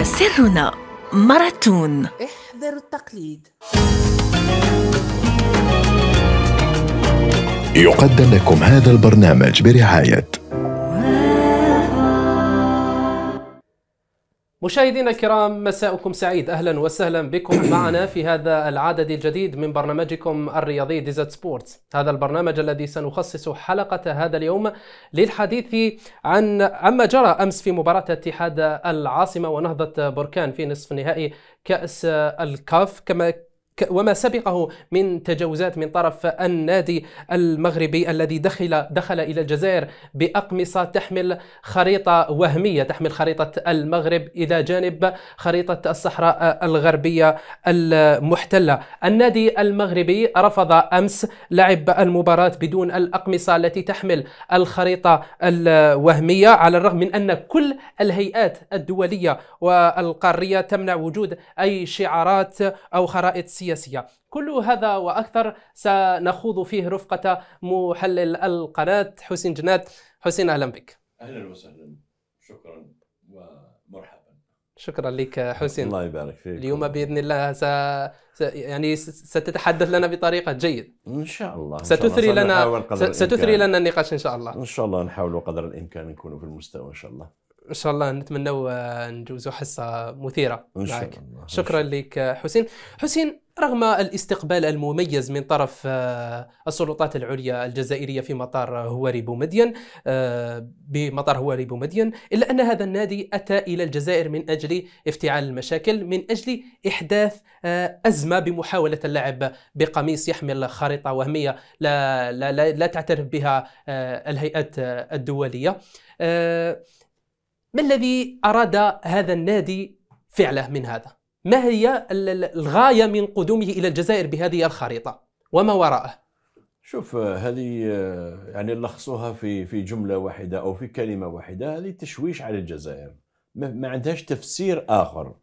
وسرنا ماراثون احذر التقليد يقدم لكم هذا البرنامج برعايه مشاهدينا الكرام مساءكم سعيد اهلا وسهلا بكم معنا في هذا العدد الجديد من برنامجكم الرياضي ديزرت سبورتس هذا البرنامج الذي سنخصص حلقه هذا اليوم للحديث عن عما جرى امس في مباراه اتحاد العاصمه ونهضه بركان في نصف نهائي كاس الكاف كما وما سبقه من تجاوزات من طرف النادي المغربي الذي دخل دخل الى الجزائر باقمصه تحمل خريطه وهميه تحمل خريطه المغرب الى جانب خريطه الصحراء الغربيه المحتله. النادي المغربي رفض امس لعب المباراه بدون الاقمصه التي تحمل الخريطه الوهميه على الرغم من ان كل الهيئات الدوليه والقاريه تمنع وجود اي شعارات او خرائط سياسية السياسية كل هذا وأكثر سنخوض فيه رفقة محلل القناة حسين جنات حسين أهلا بك أهلا وسهلا شكرا ومرحبا شكرا لك حسين الله يبارك فيك اليوم باذن الله س... س... يعني ستتحدث لنا بطريقه جيد ان شاء الله ستثري لنا س... ستثري لنا النقاش ان شاء الله ان شاء الله نحاول قدر الامكان نكونوا في المستوى ان شاء الله ان شاء الله نتمنى نجوزوا حصه مثيره إن شاء معك الله. شكرا لك حسين حسين رغم الاستقبال المميز من طرف آه، السلطات العليا الجزائريه في مطار هواري بومدين آه، بمطار هواري بومدين الا ان هذا النادي اتى الى الجزائر من اجل افتعال المشاكل من اجل احداث آه، ازمه بمحاوله اللعب بقميص يحمل خريطه وهميه لا لا لا, لا تعترف بها الهيئات الدوليه ما الذي اراد هذا النادي فعله من هذا ما هي الغاية من قدومه إلى الجزائر بهذه الخريطة وما وراءه شوف آه، هذه آه، يعني نلخصوها في في جملة واحدة أو في كلمة واحدة هذه تشويش على الجزائر ما عندهاش تفسير آخر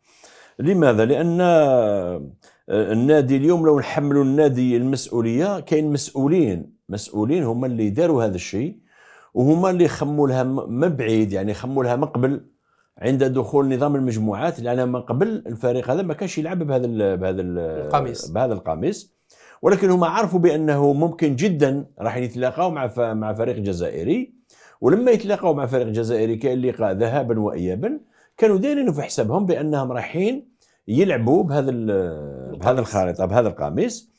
لماذا؟ لأن آه، النادي اليوم لو نحملوا النادي المسؤولية كاين مسؤولين مسؤولين هما اللي داروا هذا الشيء وهما اللي خموا لها من بعيد يعني خموا لها من قبل عند دخول نظام المجموعات لان من قبل الفريق هذا ما كانش يلعب بهذا الـ بهذا الـ القميص بهذا القميص ولكن هما عرفوا بانه ممكن جدا راح يتلاقاو مع مع فريق جزائري ولما يتلاقاو مع فريق جزائري كان لقاء ذهابا وايابا كانوا دايرين في حسابهم بانهم رايحين يلعبوا بهذا بهذا الخريطه بهذا القميص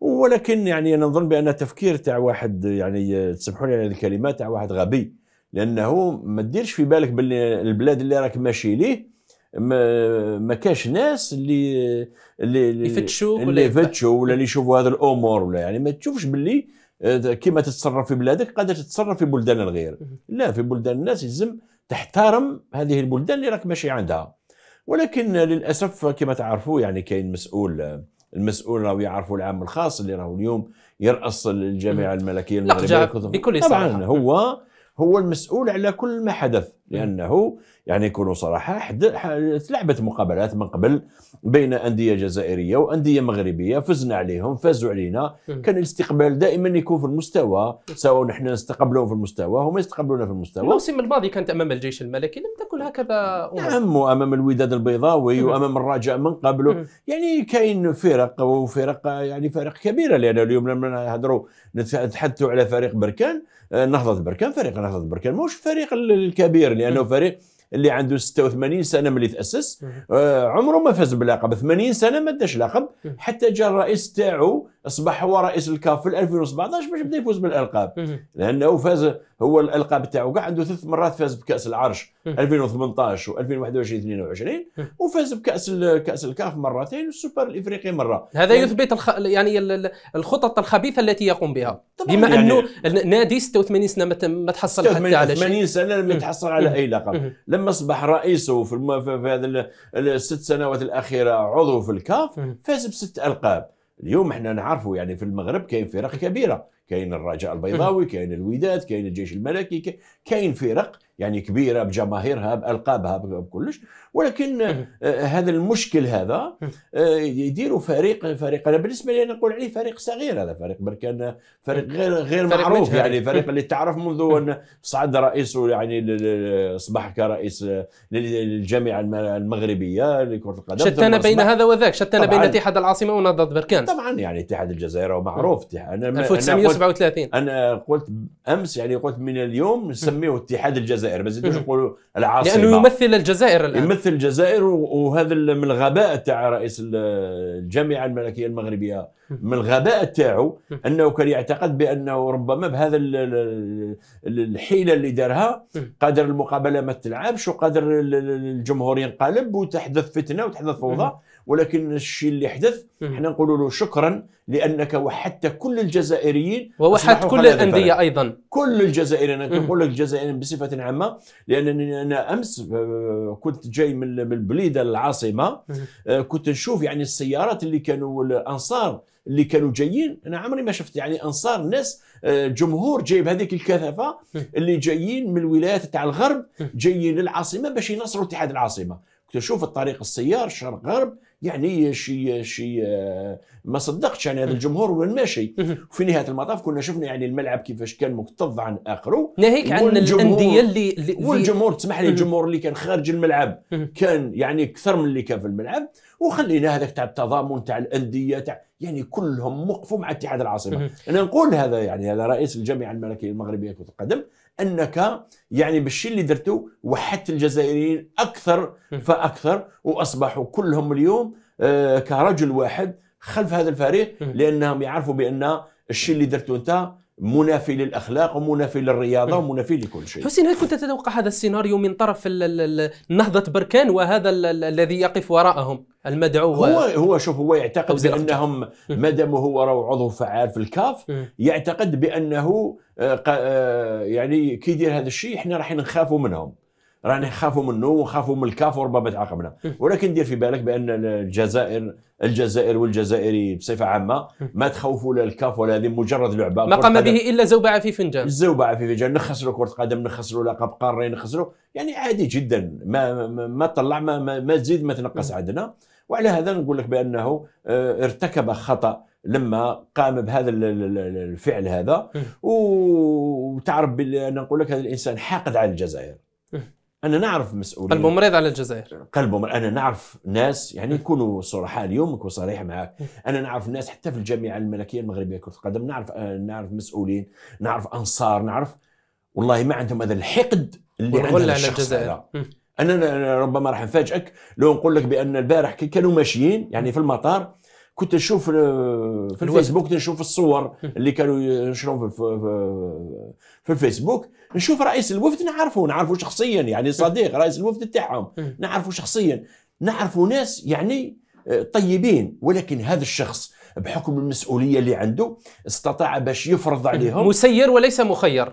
ولكن يعني نظن بان التفكير تاع واحد يعني تسمحوا لي على الكلمات تاع واحد غبي لانه ما ديرش في بالك باللي البلاد اللي راك ماشي ليه ما, ما كاش ناس اللي اللي اللي يفتشوا اللي يفتشوا ولا اللي يشوفوا هذه الامور ولا يعني ما تشوفش باللي آه، كيما تتصرف في بلادك قادر تتصرف في بلدان الغير لا في بلدان الناس يلزم تحترم هذه البلدان اللي راك ماشي عندها ولكن للاسف كما تعرفوا يعني كاين مسؤول المسؤول راهو يعرفوا العام الخاص اللي راهو اليوم يراس الجامعه الملكيه المغربيه بكل صراحه طبعا هو هو المسؤول على كل ما حدث لانه يعني يكونوا صراحه حد تلعبت مقابلات من قبل بين انديه جزائريه وانديه مغربيه فزنا عليهم فازوا علينا كان الاستقبال دائما يكون في المستوى سواء نحن نستقبلهم في المستوى هم يستقبلونا في المستوى الموسم الماضي كانت امام الجيش الملكي لم تكن هكذا أمم. نعم وامام الوداد البيضاوي وامام الرجاء من قبله يعني كاين فرق وفرق يعني فرق كبيره لان اليوم لما نهضروا نتحدثوا على فريق بركان نهضه بركان فريق نهضه بركان ماهوش الفريق الكبير لانه فريق اللي عنده 86 سنه ملي تاسس آه، عمره ما فاز بلقب 80 سنه ما داش لقب حتى جاء الرئيس تاعو اصبح هو رئيس الكاف في 2017 باش بدا يفوز بالالقاب لانه فاز هو الالقاب تاعو كاع عنده ثلاث مرات فاز بكاس العرش 2018 و2021 22 وفاز بكاس كاس الكاف مرتين والسوبر الافريقي مره هذا يعني يثبت الخ... يعني الخطط الخبيثه التي يقوم بها بما يعني انه نادي 86 سنه ما تحصل حتى على شيء 86 سنه لم يتحصل على اي لقب لما اصبح رئيسه في, الم... في هذه الست سنوات الاخيره عضو في الكاف فاز بست القاب اليوم احنا نعرفوا يعني في المغرب كاين فرق كبيره كاين الرجاء البيضاوي كاين الوداد كاين الجيش الملكي كاين فرق يعني كبيره بجماهيرها بالقابها بكلش ولكن آه، هذا المشكل هذا آه، يديروا فريق فريق انا بالنسبه لي انا نقول عليه فريق صغير هذا فريق بركان فريق غير غير فريق معروف مجهد. يعني فريق اللي تعرف منذ ان صعد رئيسه يعني اصبح كرئيس آه، للجامعه المغربيه لكره القدم شتان بين هذا وذاك شتان بين اتحاد العاصمه ونهضه بركان طبعا يعني اتحاد الجزائر ومعروف انا 1937 انا قلت امس يعني قلت من اليوم نسميه اتحاد الجزائر الجزائر ما زيدوش نقولوا العاصمه لانه يمثل الجزائر الان يمثل الجزائر وهذا من الغباء تاع رئيس الجامعه الملكيه المغربيه من الغباء تاعو انه كان يعتقد بانه ربما بهذا الحيله اللي دارها قادر المقابله ما تلعبش وقادر الجمهور ينقلب وتحدث فتنه وتحدث فوضى ولكن الشيء اللي حدث احنا نقول له شكرا لانك وحدت كل الجزائريين ووحدت كل الانديه ايضا كل الجزائريين انا نقول لك الجزائريين بصفه عامه لانني انا امس آه، كنت جاي من البليده العاصمه آه، كنت نشوف يعني السيارات اللي كانوا الانصار اللي كانوا جايين انا عمري ما شفت يعني انصار الناس آه، جمهور جايب هذيك الكثافه اللي جايين من الولايات تاع الغرب جايين للعاصمه باش ينصروا اتحاد العاصمه كنت اشوف الطريق السيار شرق غرب يعني شي شي ما صدقتش يعني هذا الجمهور وين ماشي وفي نهايه المطاف كنا شفنا يعني الملعب كيفاش كان مكتظ عن اخره ناهيك عن الانديه اللي, اللي والجمهور تسمح لي الجمهور اللي كان خارج الملعب كان يعني اكثر من اللي كان في الملعب وخلينا هذاك تاع التضامن تاع الانديه تاع يعني كلهم وقفوا مع اتحاد العاصمه انا نقول هذا يعني هذا رئيس الجامعه الملكيه المغربيه لكره القدم انك يعني بالشيء اللي درته وحدت الجزائريين اكثر فاكثر واصبحوا كلهم اليوم آه، كرجل واحد خلف هذا الفريق لانهم يعرفوا بان الشيء اللي درته انت منافي للاخلاق ومنافي للرياضه ومنافي لكل شيء. حسين هل كنت تتوقع هذا السيناريو من طرف نهضه بركان وهذا الذي يقف وراءهم؟ المدعو هو هو شوف هو يعتقد بانهم ما دام هو راهو عضو فعال في الكاف يعتقد بانه آه، آه، يعني كي يدير هذا الشيء احنا راح نخافوا منهم رانا نخافوا منه ونخافوا من الكاف وربما تعاقبنا ولكن دير في بالك بان الجزائر الجزائر والجزائري بصفه عامه ما تخوفوا لا الكاف ولا هذه مجرد لعبه ما قام به الا زوبعه في فنجان زوبعه في فنجان نخسروا كره قدم نخسروا لقب قاري نخسروا يعني عادي جدا ما ما, ما طلع ما, ما, ما تزيد ما تنقص عندنا وعلى هذا نقول لك بانه آه، ارتكب خطا لما قام بهذا الفعل هذا وتعرف انا نقول لك هذا الانسان حاقد على الجزائر انا نعرف مسؤولين قلبه مريض على الجزائر قلبه مريض انا نعرف ناس يعني نكونوا صرحاء اليوم نكون صريح معك انا نعرف ناس حتى في الجامعه الملكيه المغربيه كره القدم نعرف آه، نعرف مسؤولين نعرف انصار نعرف والله ما عندهم هذا الحقد اللي عندهم على الجزائر هذا. اننا ربما راح نفاجئك لو نقول لك بان البارح كي كانوا ماشيين يعني في المطار كنت نشوف آه، في الفيسبوك نشوف الصور اللي كانوا ينشرون في, في الفيسبوك نشوف رئيس الوفد نعرفه نعرفه شخصيا يعني صديق رئيس الوفد تاعهم نعرفه شخصيا نعرفه ناس يعني آه، طيبين ولكن هذا الشخص بحكم المسؤوليه اللي عنده استطاع باش يفرض عليهم مسير وليس مخير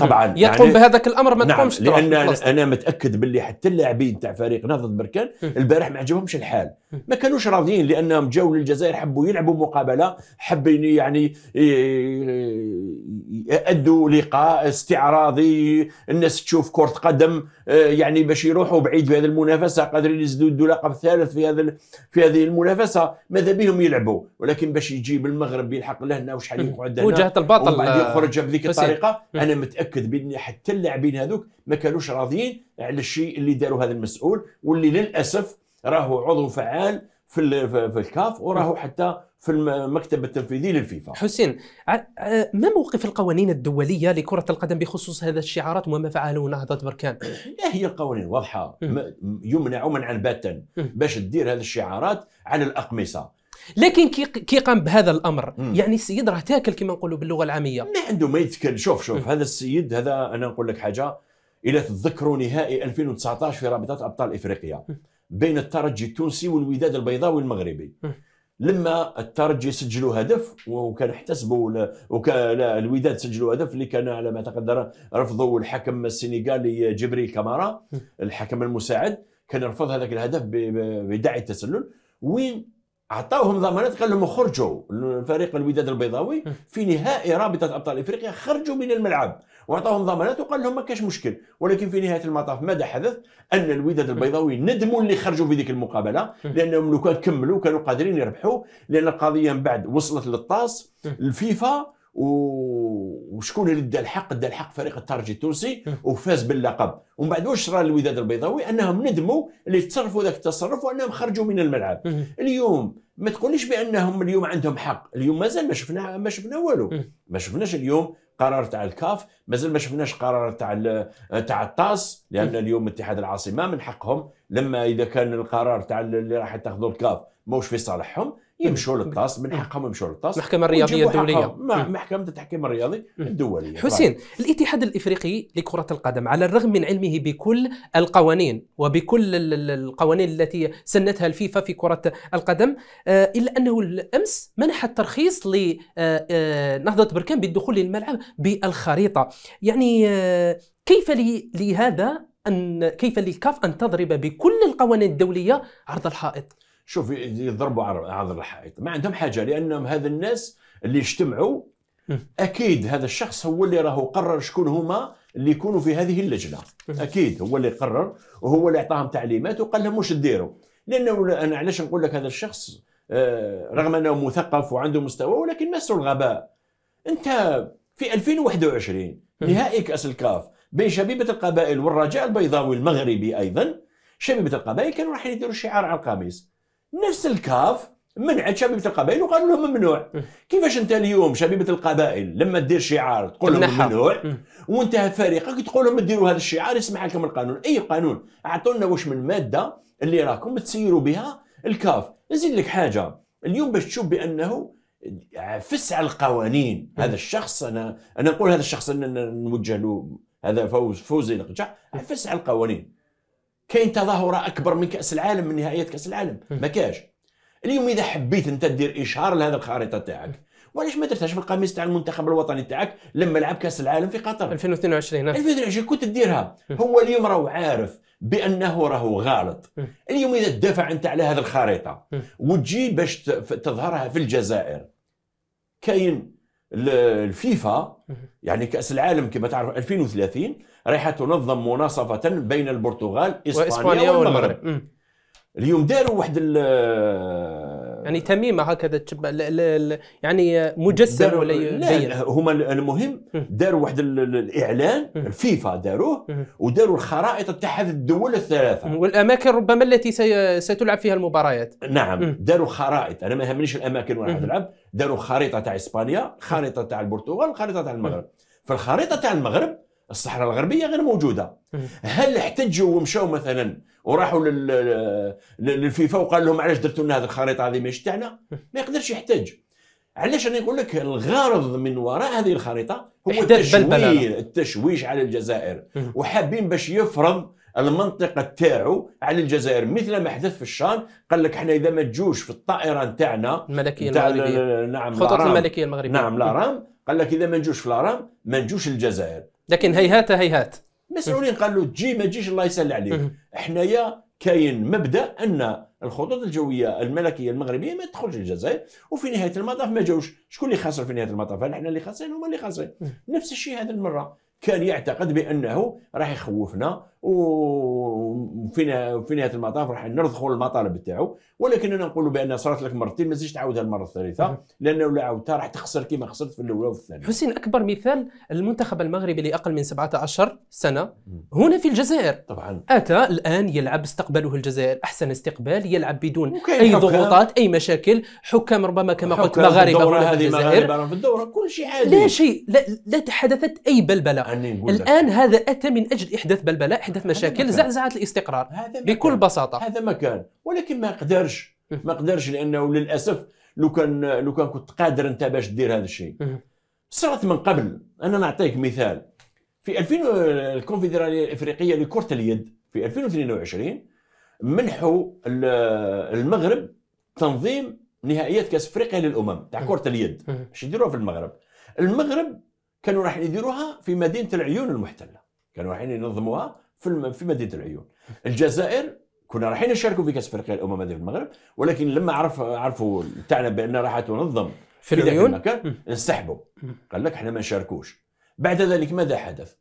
طبعا يقوم يعني بهذاك الامر ما نعم تقومش لان أنا, انا متاكد باللي حتى اللاعبين تاع فريق نهضه بركان البارح ما عجبهمش الحال ما كانوش راضيين لانهم جاوا للجزائر حبوا يلعبوا مقابله حبين يعني ادوا لقاء استعراضي الناس تشوف كره قدم آه، يعني باش يروحوا بعيد في هذه المنافسه قادرين يزيدوا يدوا لقب ثالث في هذا في هذه المنافسه ماذا بهم يلعبوا ولكن باش يجيب المغرب يلحق لهنا وشحال يقعد هنا وجهه الباطل وبعد يخرج بذيك آه، الطريقه انا متاكد بان حتى اللاعبين هذوك ما كانوش راضيين على الشيء اللي داروا هذا المسؤول واللي للاسف راهو عضو فعال في في الكاف وراهو حتى في المكتب التنفيذي للفيفا حسين آه، ما موقف القوانين الدوليه لكره القدم بخصوص هذا الشعارات وما فعله نهضه بركان لا هي القوانين واضحه يمنع منعا باتا باش تدير هذه الشعارات على الاقمصه لكن كي قام بهذا الامر مم. يعني السيد راه تاكل كما نقولوا باللغه العاميه ما عنده ما يتكل شوف شوف مم. هذا السيد هذا انا نقول لك حاجه الى تذكروا نهائي 2019 في رابطه ابطال افريقيا بين الترجي التونسي والوداد البيضاوي المغربي لما الترجي سجلوا هدف وكان احتسبوا وكان الوداد سجلوا هدف اللي كان على ما تقدر رفضوا الحكم السنغالي جبريل كامارا الحكم المساعد كان رفض هذاك الهدف بداعي التسلل وين عطاوهم ضمانات قال لهم خرجوا فريق الوداد البيضاوي في نهائي رابطه ابطال افريقيا خرجوا من الملعب واعطاهم ضمانات وقال لهم ما كاش مشكل ولكن في نهايه المطاف ماذا حدث؟ ان الوداد البيضاوي ندموا اللي خرجوا في ذيك المقابله لانهم لو كان كملوا كانوا قادرين يربحوا لان القضيه من بعد وصلت للطاس الفيفا وشكون اللي دا الحق دا الحق فريق الترجي التونسي وفاز باللقب ومن بعد واش صرا الوداد البيضاوي انهم ندموا اللي تصرفوا ذاك التصرف وانهم خرجوا من الملعب اليوم ما تقوليش بانهم اليوم عندهم حق اليوم مازال ما شفنا ما شفنا والو ما شفناش اليوم قرار تاع الكاف مازال ما شفناش قرار تاع تاع الطاس لان اليوم اتحاد العاصمه من حقهم لما اذا كان القرار تاع اللي راح تاخذوا الكاف موش في صالحهم يمشوا للطاس من حقهم يمشوا للطاس المحكمه الرياضيه الدوليه محكمه التحكيم الرياضي الدوليه طيب. حسين الاتحاد الافريقي لكره القدم على الرغم من علمه بكل القوانين وبكل القوانين التي سنتها الفيفا في كره القدم آه، الا انه الامس منح الترخيص لنهضه آه، آه، بركان بالدخول للملعب بالخريطه يعني كيف لهذا ان كيف للكاف ان تضرب بكل القوانين الدوليه عرض الحائط شوف يضربوا عرض الحائط ما عندهم حاجه لانهم هذا الناس اللي اجتمعوا اكيد هذا الشخص هو اللي راهو قرر شكون هما اللي يكونوا في هذه اللجنه اكيد هو اللي قرر وهو اللي اعطاهم تعليمات وقال لهم واش ديروا لانه انا علاش نقول لك هذا الشخص آه، رغم انه مثقف وعنده مستوى ولكن ماسه الغباء انت في 2021 نهائي كاس الكاف بين شبيبه القبائل والرجاء البيضاوي المغربي ايضا شبيبه القبائل كانوا راح يديروا شعار على القميص نفس الكاف منعت شبيبه القبائل وقالوا لهم ممنوع كيفاش انت اليوم شبيبه القبائل لما تدير شعار تقول لهم ممنوع وانت فريقك تقول لهم ديروا هذا الشعار يسمح لكم القانون اي قانون اعطونا واش من ماده اللي راكم تسيروا بها الكاف نزيد لك حاجه اليوم باش تشوف بانه فسع القوانين هذا الشخص انا انا نقول هذا الشخص نوجه له هذا فوز فوزي لقجع فسع القوانين كاين تظاهره اكبر من كاس العالم من نهائيات كاس العالم ما كاش اليوم اذا حبيت انت دير اشهار لهذا الخريطه تاعك وعلاش ما درتهاش في القميص تاع المنتخب الوطني تاعك لما لعب كاس العالم في قطر 2022 2022 نعم. كنت ديرها هو اليوم راهو عارف بانه راهو غلط اليوم اذا تدافع انت على هذه الخريطه وتجي باش تظهرها في الجزائر كاين الفيفا يعني كاس العالم كما تعرف 2030 رايحه تنظم مناصفه بين البرتغال اسبانيا, وإسبانيا والمغرب, اليوم داروا واحد يعني تميمه هكذا ل... يعني مجسم ولا يبين هما المهم داروا واحد الاعلان الفيفا داروه وداروا الخرائط تاع هذه الدول الثلاثه والاماكن ربما التي ستلعب فيها المباريات نعم داروا خرائط انا ما يهمنيش الاماكن وين راح تلعب داروا خريطه تاع اسبانيا خريطه تاع البرتغال خريطه تاع المغرب فالخريطه تاع المغرب الصحراء الغربيه غير موجوده هل احتجوا ومشوا مثلا وراحوا للفيفا وقال لهم علاش درتوا لنا هذه الخريطه هذه ماشي تاعنا ما يقدرش يحتج علاش انا نقول لك الغرض من وراء هذه الخريطه هو التشويش التشويش على الجزائر وحابين باش يفرض المنطقة تاعو على الجزائر مثل ما حدث في الشان قال لك احنا إذا ما تجوش في الطائرة تاعنا الملكية المغربية نعم خطوط الملكية المغربية نعم لارام قال لك إذا ما نجوش في لارام ما نجوش الجزائر لكن هيهات هيهات مسؤولين قالوا تجي ما تجيش الله يسهل عليك حنايا كاين مبدا ان الخطوط الجويه الملكيه المغربيه ما تدخلش للجزائر وفي نهايه المطاف ما جاوش شكون اللي خسر في نهايه المطاف هل احنا اللي خاسرين هما اللي خاسرين نفس الشيء هذه المره كان يعتقد بانه راح يخوفنا وفي في نهايه المطاف راح نرضخوا المطالب تاعو ولكننا نقولوا بان صارت لك مرتين ما تزيدش تعاودها المره الثالثه لانه لا عاودتها راح تخسر كما خسرت في الاولى والثانيه. حسين اكبر مثال المنتخب المغربي لاقل من 17 سنه هنا في الجزائر طبعا اتى الان يلعب استقباله الجزائر احسن استقبال يلعب بدون اي ضغوطات اي مشاكل حكام ربما كما قلت مغاربه هنا في الجزائر في الدوره كل شيء عادي لا شيء لا, لا تحدثت اي بلبله الان هذا اتى من اجل احداث بلبله احدث مشاكل زعزعه الاستقرار بكل بساطه هذا ما كان ولكن ما قدرش ما قدرش لانه للاسف لو كان لو كان كنت قادر انت باش دير هذا الشيء صارت من قبل انا نعطيك مثال في 2000 الكونفدراليه الافريقيه لكره اليد في 2022 منحوا المغرب تنظيم نهائيات كاس افريقيا للامم تاع كره اليد باش يديروها في المغرب المغرب كانوا راح يديروها في مدينه العيون المحتله كانوا رايحين ينظموها في في مدينه العيون الجزائر كنا رايحين نشاركوا في كاس افريقيا الامم هذه في المغرب ولكن لما عرف عرفوا تاعنا بان راح تنظم في العيون المكان انسحبوا قال لك احنا ما نشاركوش بعد ذلك ماذا حدث؟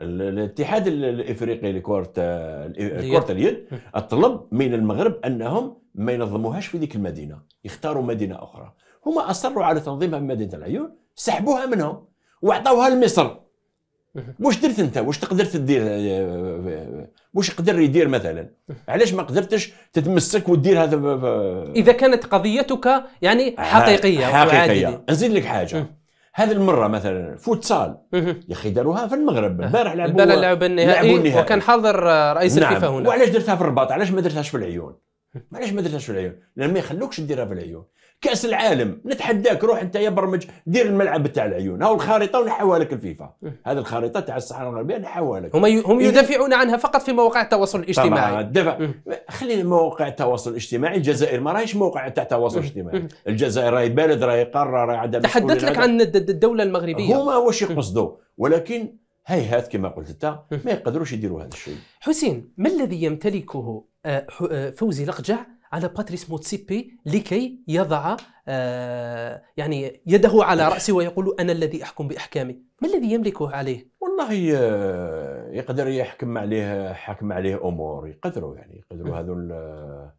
الاتحاد الافريقي لكره كره اليد طلب من المغرب انهم ما ينظموهاش في ذيك المدينه يختاروا مدينه اخرى هما اصروا على تنظيمها في مدينه العيون سحبوها منهم واعطوها لمصر واش درت انت واش تقدر تدير واش يقدر يدير مثلا علاش ما قدرتش تتمسك ودير هذا اذا كانت قضيتك يعني حقيقيه حقيقيه نزيد لك حاجه هذه المره مثلا فوتسال يا اخي داروها في المغرب البارح لعبوا لعب النهائي وكان حاضر رئيس نعم. الفيفا هنا وعلاش درتها في الرباط علاش ما درتهاش في العيون علاش ما درتهاش في العيون لان ما يخلوكش ديرها في العيون كاس العالم نتحداك روح انت يا برمج دير الملعب تاع العيون هاو الخريطه ونحوها لك الفيفا هذه الخريطه تاع الصحراء الغربيه نحوها لك هم هم يعني يدافعون عنها فقط في مواقع التواصل الاجتماعي دفع الدفع خلينا مواقع التواصل الاجتماعي الجزائر ما راهيش موقع تاع التواصل الاجتماعي الجزائر راهي بلد راهي قاره راهي عدم تحدثت لك عن الدوله المغربيه هما واش يقصدوا ولكن هيهات كما قلت انت ما يقدروش يديروا هذا الشيء حسين ما الذي يمتلكه آه، آه، فوزي لقجع على باتريس موتسيبي لكي يضع آه، يعني يده على رأسه ويقول أنا الذي أحكم بأحكامي ما الذي يملكه عليه؟ والله آه، يقدر يحكم عليه حكم عليه أمور يقدروا يعني يقدروا هذول آه،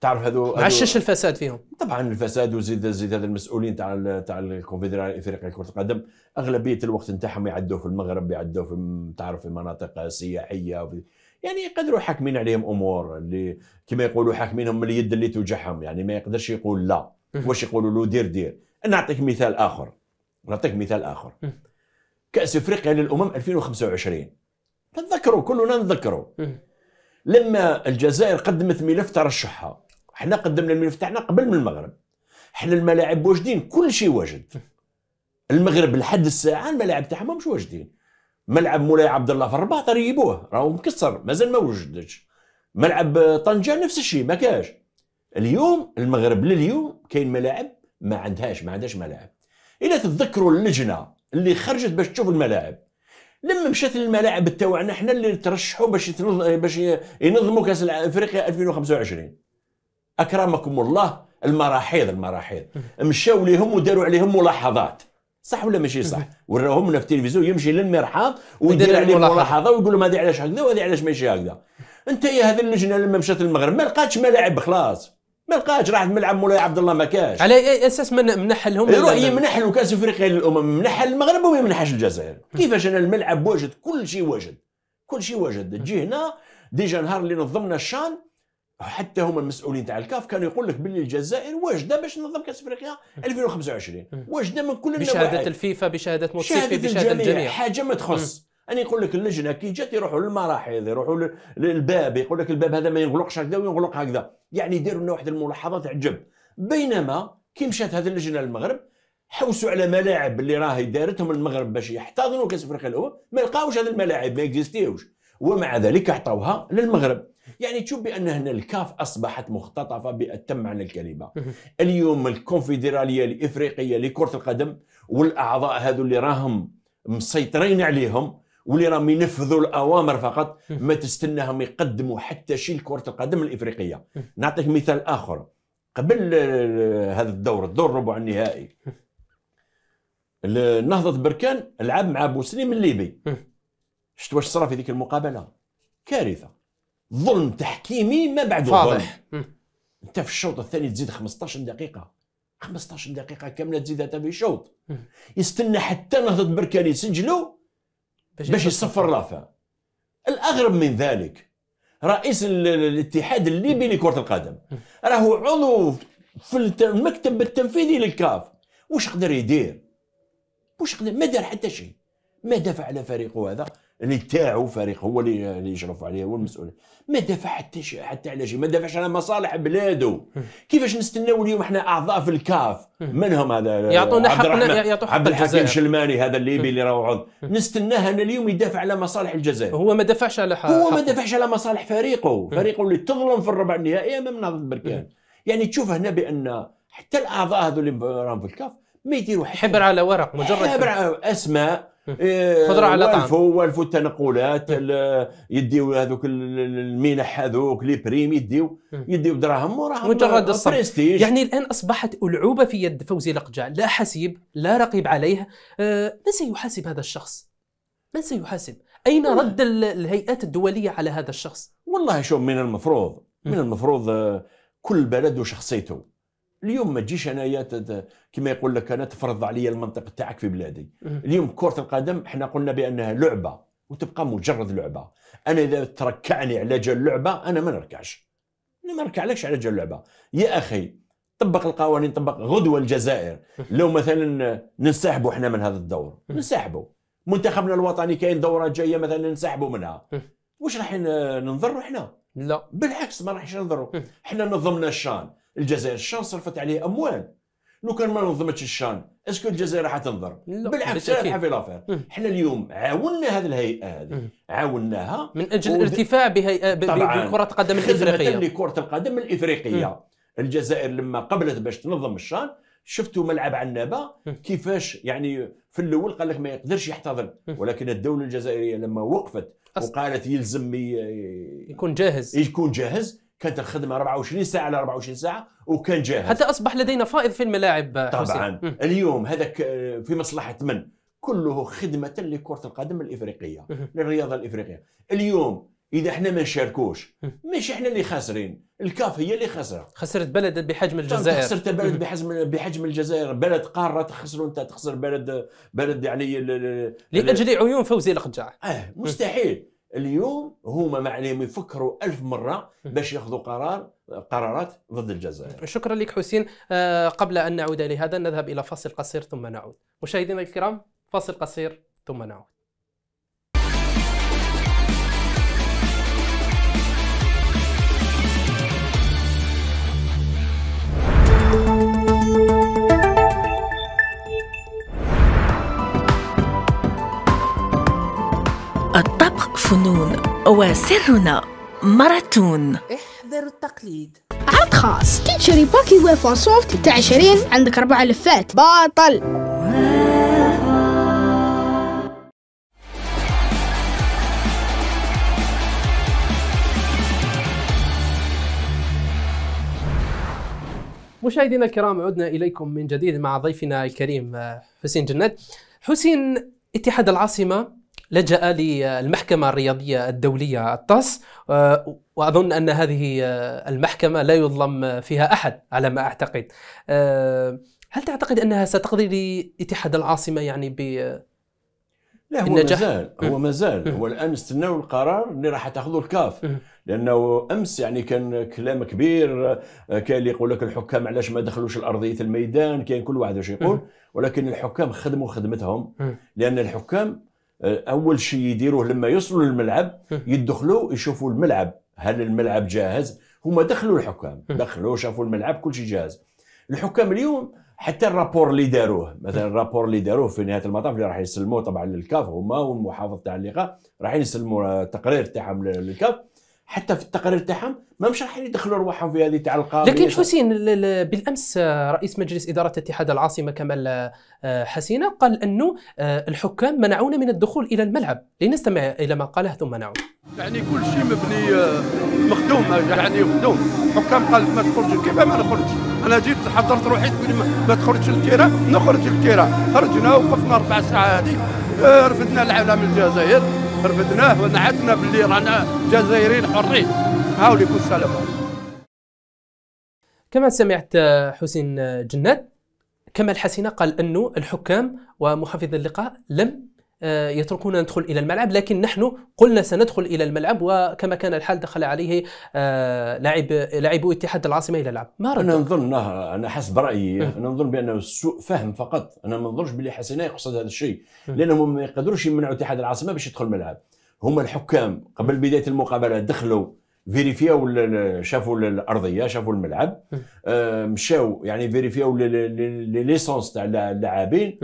تعرف هذو معشش الفساد فيهم طبعا الفساد وزيد زيد هذا المسؤولين تاع تاع الكونفدراليه الافريقيه لكره القدم اغلبيه الوقت نتاعهم يعدوا في المغرب يعدوا في تعرف في مناطق سياحيه وفي يعني يقدروا حاكمين عليهم امور اللي كما يقولوا حاكمينهم من اليد اللي توجعهم يعني ما يقدرش يقول لا واش يقولوا له دير دير نعطيك مثال اخر نعطيك مثال اخر كاس افريقيا للامم 2025 نتذكروا كلنا نتذكروا لما الجزائر قدمت ملف ترشحها احنا قدمنا الملف تاعنا قبل من المغرب احنا الملاعب واجدين كل شيء واجد المغرب لحد الساعه الملاعب تاعهم مش واجدين ملعب مولاي عبد الله في الرباط ريبوه راهو مكسر مازال ما وجدش ملعب طنجه نفس الشيء ما كاش اليوم المغرب لليوم كاين ملاعب ما عندهاش ما عندهاش ملاعب الا تتذكروا اللجنه اللي خرجت باش تشوف الملاعب لما مشات للملاعب تاعنا احنا اللي ترشحوا باش باش ينظموا كاس افريقيا 2025 اكرمكم الله المراحيض المراحيض مشاو ليهم وداروا عليهم ملاحظات صح ولا ماشي صح وراهم لنا في التلفزيون يمشي للمرحاض ويدير عليه ملاحظه ويقول لهم هذه علاش هكذا وهذه علاش ماشي هكذا انت يا هذه اللجنه لما مشات المغرب ما لقاتش ملاعب خلاص ما لقاش راحت ملعب مولاي عبد الله ما كاش على اي اساس من لهم يروح يمنح له كاس افريقيا للامم منح المغرب وما يمنحش الجزائر كيفاش انا الملعب واجد كل شيء واجد كل شيء واجد تجي هنا ديجا نهار اللي نظمنا الشان حتى هما المسؤولين تاع الكاف كانوا يقول لك باللي الجزائر واجده باش تنظم كاس افريقيا 2025 واجده من كل النواحي بشهاده الفيفا بشهاده موتسيفي بشهاده الجميع حاجه ما تخص انا يقول لك اللجنه كي جات يروحوا للمراحيض يروحوا للباب يقول لك الباب هذا ما يغلقش هكذا ويغلق هكذا يعني داروا لنا واحد الملاحظات عجب بينما كي مشات هذه اللجنه للمغرب حوسوا على ملاعب اللي راهي دارتهم المغرب باش يحتضنوا كاس افريقيا الاول ما لقاوش هذه الملاعب ما اكزيستيوش ومع ذلك اعطوها للمغرب يعني تشوف بان هنا الكاف اصبحت مختطفه باتم معنى الكلمه اليوم الكونفدراليه الافريقيه لكره القدم والاعضاء هذو اللي راهم مسيطرين عليهم واللي راهم ينفذوا الاوامر فقط ما تستناهم يقدموا حتى شيء لكره القدم الافريقيه نعطيك مثال اخر قبل هذا الدور الدور الربع النهائي نهضه بركان لعب مع بوسني من ليبي شفت واش صرا في ذيك المقابله كارثه ظلم تحكيمي ما بعده واضح انت في الشوط الثاني تزيد 15 دقيقه 15 دقيقه كامله تزيدها في الشوط يستنى حتى نهضه بركان يسجلوا باش يصفر رافع الاغرب من ذلك رئيس الاتحاد الليبي لكره القدم راهو عضو في المكتب التنفيذي للكاف واش قدر يدير واش قدر ما دار حتى شيء ما دافع على فريقه هذا اللي تاعو فريق هو اللي اللي يشرف عليه هو المسؤول ما دافع حتى حتى على شيء ما دافعش على مصالح بلاده كيفاش نستناو اليوم احنا اعضاء في الكاف منهم هذا يعطونا حقنا يعطوا حق عبد الحكيم شلماني هذا الليبي اللي راهو عضو نستناه انا اليوم يدافع على مصالح الجزائر هو ما دافعش على حقه هو ما دافعش على مصالح فريقه فريقه اللي تظلم في الربع النهائي امام نهضه بركان يعني تشوف هنا بان حتى الاعضاء هذو اللي راهم في الكاف ما يديروا حبر على ورق مجرد حبر على اسماء إيه، خضره على طعم والفو التنقلات إيه. يديو هذوك المنح هذوك لي بريم يديو إيه. يديو دراهم وراهم مجرد الصرف يعني الان اصبحت العوبه في يد فوزي لقجع لا حسيب لا رقيب عليه آه، من سيحاسب هذا الشخص؟ من سيحاسب؟ اين رد الهيئات الدوليه على هذا الشخص؟ والله شوف من المفروض من المفروض آه، كل بلد وشخصيته اليوم ما تجيش انايا كما يقول لك انا تفرض علي المنطق تاعك في بلادي اليوم كره القدم احنا قلنا بانها لعبه وتبقى مجرد لعبه انا اذا تركعني على جال لعبه انا ما نركعش انا ما نركعلكش على جال لعبه يا اخي طبق القوانين طبق غدوه الجزائر لو مثلا ننسحبوا احنا من هذا الدور ننسحبوا منتخبنا الوطني كاين دوره جايه مثلا ننسحبوا منها واش راح ننظروا احنا لا بالعكس ما راحش ننظروا احنا نظمنا الشان الجزائر الشان صرفت عليه اموال لو كان ما نظمتش الشان اسكو الجزائر راح تنضرب بالعكس راح في لافير حنا اليوم عاونا هذه الهيئه هذه عاوناها من اجل ود... الارتفاع بهي... بكره القدم الافريقيه لكره القدم الافريقيه الجزائر لما قبلت باش تنظم الشان شفتوا ملعب عنابه كيفاش يعني في الاول قال لك ما يقدرش يحتضن ولكن الدوله الجزائريه لما وقفت وقالت يلزم يكون جاهز يكون جاهز كانت الخدمه 24 ساعه على 24 ساعه وكان جاهز حتى اصبح لدينا فائض في الملاعب طبعا حسين. اليوم هذاك في مصلحه من كله خدمه لكره القدم الافريقيه للرياضه الافريقيه اليوم اذا احنا ما نشاركوش مش احنا اللي خاسرين الكاف هي اللي خسر خسرت بلد بحجم الجزائر خسرت بلد بحجم بحجم الجزائر بلد قاره تخسر انت تخسر بلد بلد يعني لاجل عيون فوزي القجاع اه مستحيل اليوم هما ما عليهم يفكروا ألف مرة باش ياخذوا قرار قرارات ضد الجزائر شكرا لك حسين آه، قبل أن نعود لهذا نذهب إلى فصل قصير ثم نعود مشاهدينا الكرام فصل قصير ثم نعود الفنون وسرنا ماراثون احذر التقليد عرض خاص كي تشري باكي ويفون سوفت 20 عندك أربع لفات باطل مشاهدينا الكرام عدنا اليكم من جديد مع ضيفنا الكريم آه، حسين جنات حسين اتحاد العاصمه لجأ للمحكمة الرياضية الدولية الطاس آه، وأظن أن هذه آه، المحكمة لا يظلم فيها أحد على ما أعتقد آه، هل تعتقد أنها ستقضي لاتحاد العاصمة يعني ب لا هو النجاح. مازال هو مازال هو الان استناو القرار اللي راح تاخذه الكاف لانه امس يعني كان كلام كبير كان اللي يقول لك الحكام علاش ما دخلوش الارضيه الميدان كان كل واحد واش يقول ولكن الحكام خدموا خدمتهم لان الحكام آه، اول شيء يديروه لما يوصلوا للملعب يدخلوا يشوفوا الملعب هل الملعب جاهز هما دخلوا الحكام دخلوا شافوا الملعب كل شيء جاهز الحكام اليوم حتى الرابور اللي داروه مثلا الرابور اللي داروه في نهايه المطاف اللي راح يسلموه طبعا للكاف هما والمحافظ تاع اللقاء راح يسلموا التقرير تاعهم للكاف حتى في التقرير تاعهم ما مش راح يدخلوا رواحهم في هذه تاع لكن حسين بالامس رئيس مجلس اداره اتحاد العاصمه كمال آه، حسينه قال انه آه، الحكام منعونا من الدخول الى الملعب لنستمع الى ما قاله ثم نعود يعني كل شيء مبني آه، مخدوم يعني مخدوم حكام قالت ما تخرج كيف ما نخرج انا جيت حضرت روحي ما تخرجش الكيرة نخرج الكيرة خرجنا وقفنا اربع ساعات رفدنا العالم الجزائر رفدناه ونعدنا باللي رانا جزائريين حرين هاو ليكم السلام كما سمعت آه، حسين آه، جنات كمال حسينه قال انه الحكام ومحافظ اللقاء لم آه، يتركونا ندخل الى الملعب لكن نحن قلنا سندخل الى الملعب وكما كان الحال دخل عليه آه، لاعب لاعبو اتحاد العاصمه الى الملعب ما انا نظن انا حسب رايي انا نظن بانه سوء فهم فقط انا ما نظنش بلي حسينا يقصد هذا الشيء لانهم ما يقدروش يمنعوا اتحاد العاصمه باش يدخل الملعب هما الحكام قبل بدايه المقابله دخلوا فيريفياو شافوا الارضيه شافوا الملعب آه، مشاو يعني فيريفياو ليسونس تاع اللاعبين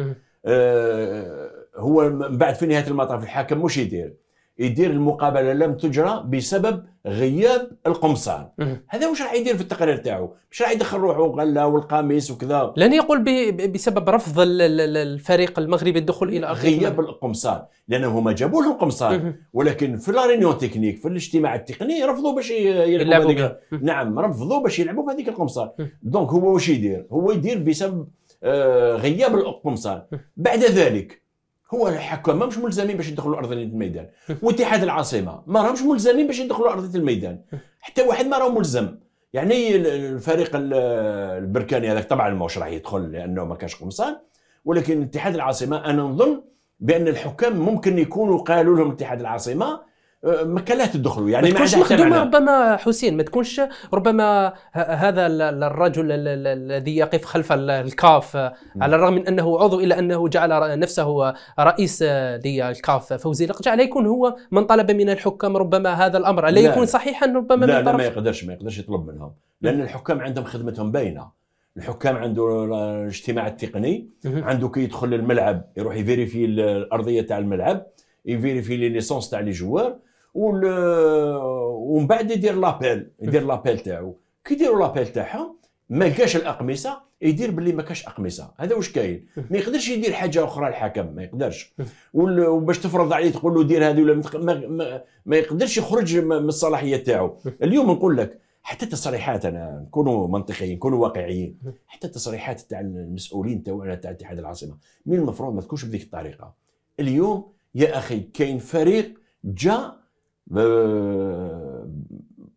هو من بعد في نهايه المطاف الحاكم مش يدير يدير المقابله لم تجرى بسبب غياب القمصان هذا واش راح يدير في التقرير تاعو مش راح يدخل روحه غلا والقميص وكذا لن يقول بسبب رفض الفريق المغربي الدخول الى غياب القمصان لانه هما جابوا لهم قمصان ولكن في لارينيون تكنيك في الاجتماع التقني رفضوا باش يلعبوا هذيك نعم رفضوا باش يلعبوا بهذيك القمصان دونك هو واش يدير هو يدير بسبب آه، غياب القمصان بعد ذلك هو الحكام مش ملزمين باش يدخلوا ارضيه الميدان واتحاد العاصمه ما راهمش ملزمين باش يدخلوا ارضيه الميدان حتى واحد ما راهو ملزم يعني الفريق البركاني هذاك طبعا ماهوش راح يدخل لانه ما كانش قمصان ولكن اتحاد العاصمه انا نظن بان الحكام ممكن يكونوا قالوا لهم اتحاد العاصمه مكلات الدخول يعني ما تكونش مخدومه ربما حسين ما تكونش ربما هذا الرجل الذي يقف خلف الكاف على الرغم من انه عضو الا انه جعل نفسه رئيس للكاف فوزي الاقجع لا يكون هو من طلب من الحكام ربما هذا الامر لا يكون صحيحا ربما لا من لا ما يقدرش ما يقدرش يطلب منهم لان الحكام عندهم خدمتهم باينه الحكام عنده الاجتماع التقني عنده كي يدخل للملعب يروح يفيريفي الارضيه تاع الملعب يفيريفي لي ليسونس تاع لي جوار ومن بعد يدير لابيل يدير لابيل تاعو كي يديروا لابيل تاعهم ما لقاش الاقمصه يدير باللي ما كاش اقمصه هذا واش كاين ما يقدرش يدير حاجه اخرى الحكم ما يقدرش وباش تفرض عليه تقول له دير هذه ولا ما, ما, ما يقدرش يخرج من الصلاحيه تاعو اليوم نقول لك حتى التصريحات انا نكونوا منطقيين نكونوا واقعيين حتى التصريحات تاع المسؤولين تاعنا تاع اتحاد العاصمه من المفروض ما تكونش بذيك الطريقه اليوم يا اخي كاين فريق جاء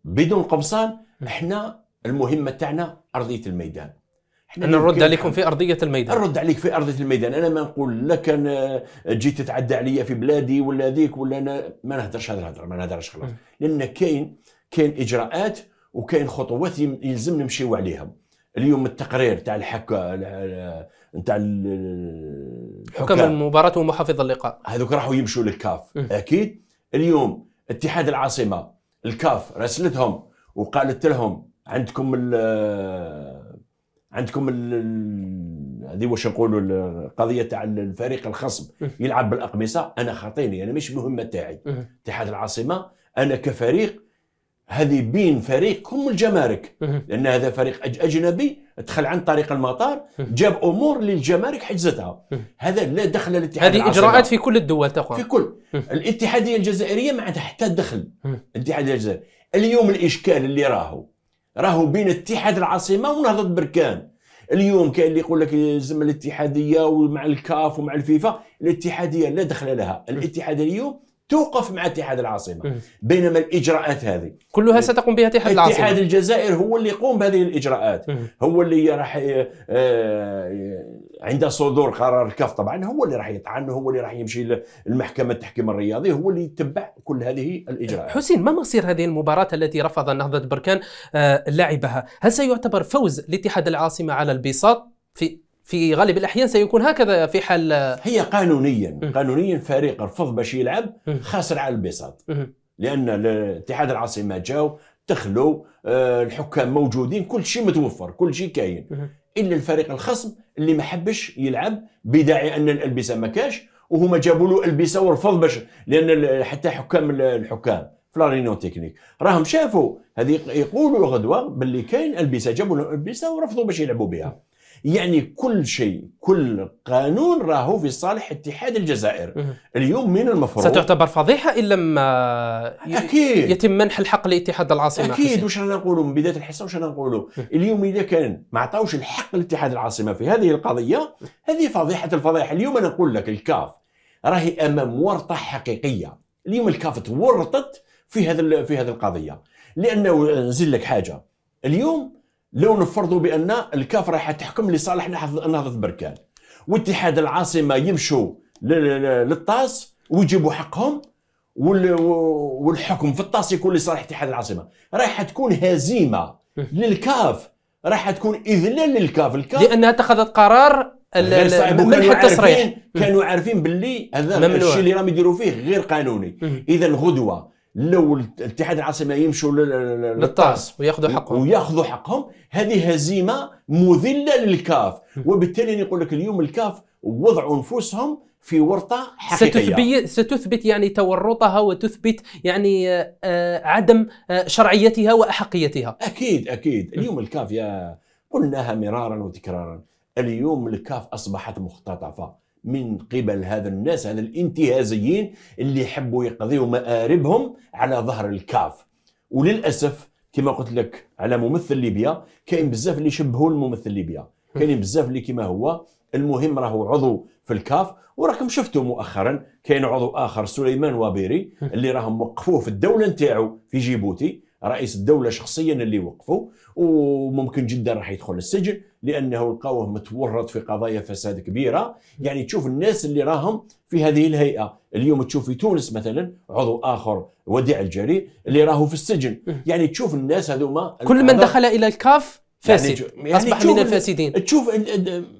بدون قمصان احنا المهمه تاعنا ارضيه الميدان احنا نرد عليكم في ارضيه الميدان نرد عليك في ارضيه الميدان انا ما نقول لك انا جيت تتعدى عليا في بلادي ولا ذيك ولا انا ما نهدرش هذا الهضره ما نهدرش خلاص لان كاين كاين اجراءات وكاين خطوات يلزم نمشيو عليهم اليوم التقرير تاع الحكا نتاع حكم المباراه ومحافظ اللقاء هذوك راحوا يمشوا للكاف اكيد اليوم اتحاد العاصمه الكاف راسلتهم وقالت لهم عندكم ال عندكم ال هذه واش نقولوا القضيه تاع الفريق الخصم يلعب بالاقمصه انا خاطيني انا مش مهمه تاعي اتحاد العاصمه انا كفريق هذه بين فريقكم والجمارك لان هذا فريق اجنبي دخل عن طريق المطار جاب امور للجمارك حجزتها هذا لا دخل للاتحاد هذه اجراءات في كل الدول تقع في كل الاتحاديه الجزائريه ما عندها حتى دخل الاتحاديه الجزائريه اليوم الاشكال اللي راهو راهو بين اتحاد العاصمه ونهضه بركان اليوم كاين اللي يقول لك زم الاتحاديه ومع الكاف ومع الفيفا الاتحاديه لا دخل لها الاتحاد اليوم توقف مع اتحاد العاصمه بينما الاجراءات هذه كلها ستقوم بها اتحاد العاصمه اتحاد الجزائر هو اللي يقوم بهذه الاجراءات هو اللي راح آه، آه، عند صدور قرار الكف طبعا هو اللي راح يطعن هو اللي راح يمشي للمحكمه التحكيم الرياضي هو اللي يتبع كل هذه الاجراءات حسين ما مصير هذه المباراه التي رفض نهضه بركان آه، لعبها هل سيعتبر فوز لاتحاد العاصمه على البساط في في غالب الاحيان سيكون هكذا في حال هي قانونيا قانونيا فريق رفض باش يلعب خاسر على البساط لان اتحاد العاصمه جاو تخلو آه، الحكام موجودين كل شيء متوفر كل شيء كاين الا الفريق الخصم اللي ما حبش يلعب بداعي ان الالبسه ما كاش وهما جابوا له البسه ورفض باش لان حتى حكام الحكام في تكنيك راهم شافوا هذه يقولوا غدوه باللي كاين البسه جابوا له البسه ورفضوا باش يلعبوا بها يعني كل شيء كل قانون راهو في صالح اتحاد الجزائر اليوم من المفروض ستعتبر فضيحه ان لم أكيد. يتم منح الحق لاتحاد العاصمه اكيد واش رانا نقولوا من بدايه الحصه واش رانا نقولوا اليوم اذا كان ما عطاوش الحق لاتحاد العاصمه في هذه القضيه هذه فضيحه الفضائح اليوم انا نقول لك الكاف راهي امام ورطه حقيقيه اليوم الكاف تورطت في هذا في هذه القضيه لانه نزيد لك حاجه اليوم لو نفرضوا بان الكاف رايحه تحكم لصالح نهضه بركان واتحاد العاصمه يمشوا للطاس ويجيبوا حقهم والحكم في الطاس يكون لصالح اتحاد العاصمه راح تكون هزيمه للكاف راح تكون اذلال للكاف الكاف لانها اتخذت قرار منح التصريح كانوا عارفين باللي هذا الشيء اللي راهم يديروا فيه غير قانوني اذا غدوه لو الاتحاد العاصمه يمشوا للطاس وياخذوا حقهم وياخذوا حقهم هذه هزيمه مذله للكاف وبالتالي نقول لك اليوم الكاف وضعوا انفسهم في ورطه حقيقيه ستثبت ستثبت يعني تورطها وتثبت يعني آه، عدم آه، شرعيتها واحقيتها اكيد اكيد اليوم الكاف يا قلناها مرارا وتكرارا اليوم الكاف اصبحت مختطفه من قبل هذا الناس هذا الانتهازيين اللي يحبوا يقضيوا مآربهم على ظهر الكاف وللاسف كما قلت لك على ممثل ليبيا كاين بزاف اللي يشبهوا الممثل ليبيا كاين بزاف اللي كما هو المهم راهو عضو في الكاف وراكم شفتوا مؤخرا كاين عضو اخر سليمان وابيري اللي راهم وقفوه في الدوله نتاعو في جيبوتي رئيس الدوله شخصيا اللي وقفوا وممكن جدا راح يدخل السجن لانه لقاوه متورط في قضايا فساد كبيره يعني تشوف الناس اللي راهم في هذه الهيئه اليوم تشوف في تونس مثلا عضو اخر وديع الجري اللي راهو في السجن يعني تشوف الناس هذوما كل من دخل الى الكاف يعني فاسد يعني, اصبح من الفاسدين تشوف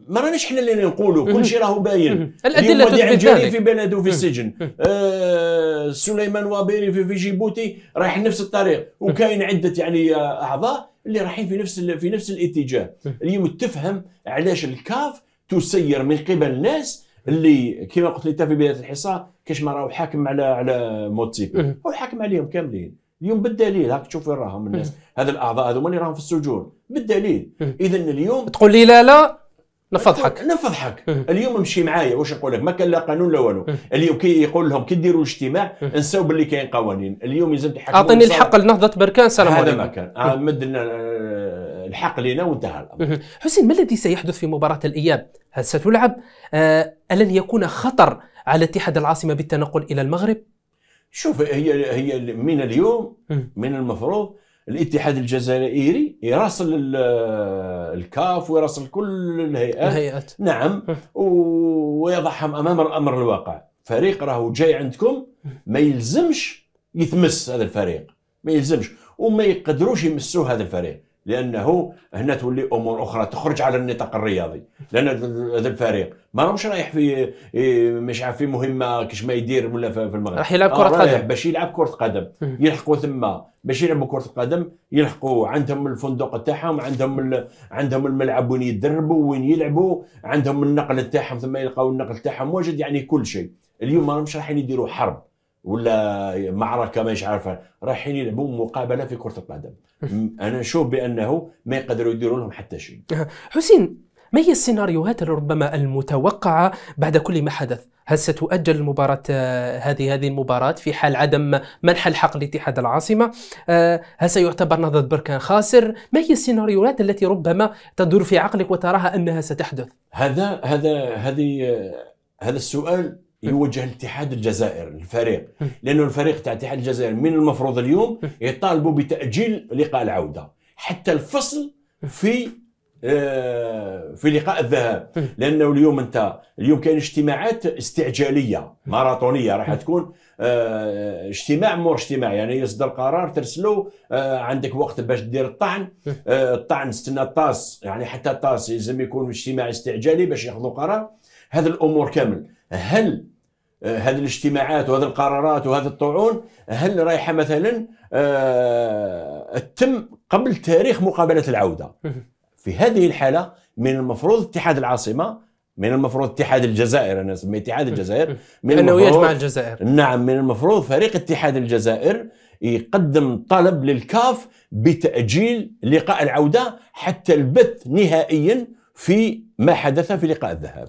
ما راناش حنا اللي نقولوا كل شيء راهو باين الادله تثبت ذلك في بلده في السجن آه سليمان وابيري في, في جيبوتي رايح نفس الطريق وكاين عده يعني آه، اعضاء اللي رايحين في نفس في نفس الاتجاه اليوم تفهم علاش الكاف تسير من قبل الناس اللي كما قلت لك في بدايه الحصه كاش ما راهو حاكم على على موتسيكل هو حاكم عليهم كاملين اليوم بالدليل هاك تشوف وين راهم الناس هذا الاعضاء هذوما اللي راهم في السجون بالدليل اذا اليوم تقول لي لا لا نفضحك نفضحك اليوم امشي معايا واش نقول لك ما كان لا قانون لا والو اليوم كي يقول لهم كي ديروا اجتماع انساو باللي كاين قوانين اليوم لازم تحكموا اعطيني الحق لنهضه بركان سلام عليكم هذا ما كان آه، مد آه، الحق لنا وانتهى الامر حسين ما الذي سيحدث في مباراه الاياب؟ هل ستلعب؟ آه الن يكون خطر على اتحاد العاصمه بالتنقل الى المغرب؟ شوف هي هي من اليوم من المفروض الاتحاد الجزائري يراسل الكاف ويراسل كل الهيئات, الهيئات. نعم ويضعهم امام الامر الواقع فريق راهو جاي عندكم ما يلزمش يتمس هذا الفريق ما يلزمش وما يقدروش يمسوا هذا الفريق لانه هنا تولي امور اخرى تخرج على النطاق الرياضي لان هذا الفريق ما راهوش رايح في إيه، مش عارف في مهمه كش ما يدير ولا في المغرب راح يلعب كره آه، قدم باش يلعب كره قدم يلحقوا ثم باش يلعبوا كره القدم يلحقوا عندهم الفندق تاعهم عندهم عندهم الملعب وين يتدربوا وين يلعبوا عندهم النقل تاعهم ثم يلقاو النقل تاعهم واجد يعني كل شيء اليوم ما راهمش رايحين يديروا حرب ولا معركه مش عارفه رايحين يلعبوا مقابله في كره القدم انا نشوف بانه ما يقدروا يديروا لهم حتى شيء حسين ما هي السيناريوهات ربما المتوقعة بعد كل ما حدث؟ هل ستؤجل المباراة آه، هذه هذه المباراة في حال عدم منح الحق لاتحاد العاصمة؟ آه، هل سيعتبر نهضة بركان خاسر؟ ما هي السيناريوهات التي ربما تدور في عقلك وتراها أنها ستحدث؟ هذا هذا هذه آه، هذا السؤال يوجه لاتحاد الجزائر الفريق لانه الفريق تاع اتحاد الجزائر من المفروض اليوم يطالبوا بتاجيل لقاء العوده حتى الفصل في آه، في لقاء الذهاب لانه اليوم انت اليوم كاين اجتماعات استعجاليه ماراثونيه راح تكون آه، اجتماع مور اجتماع يعني يصدر قرار ترسلو آه، عندك وقت باش دير الطعن الطعن استنى الطاس يعني حتى الطاس لازم يكون اجتماع استعجالي باش ياخذوا قرار هذه الامور كامل هل آه، هذه الاجتماعات وهذه القرارات وهذه الطعون هل رايحه مثلا آه، تتم قبل تاريخ مقابله العوده في هذه الحاله من المفروض اتحاد العاصمه من المفروض اتحاد الجزائر انا اسمي اتحاد الجزائر من انه يجمع الجزائر نعم من المفروض فريق اتحاد الجزائر يقدم طلب للكاف بتاجيل لقاء العوده حتى البث نهائيا في ما حدث في لقاء الذهاب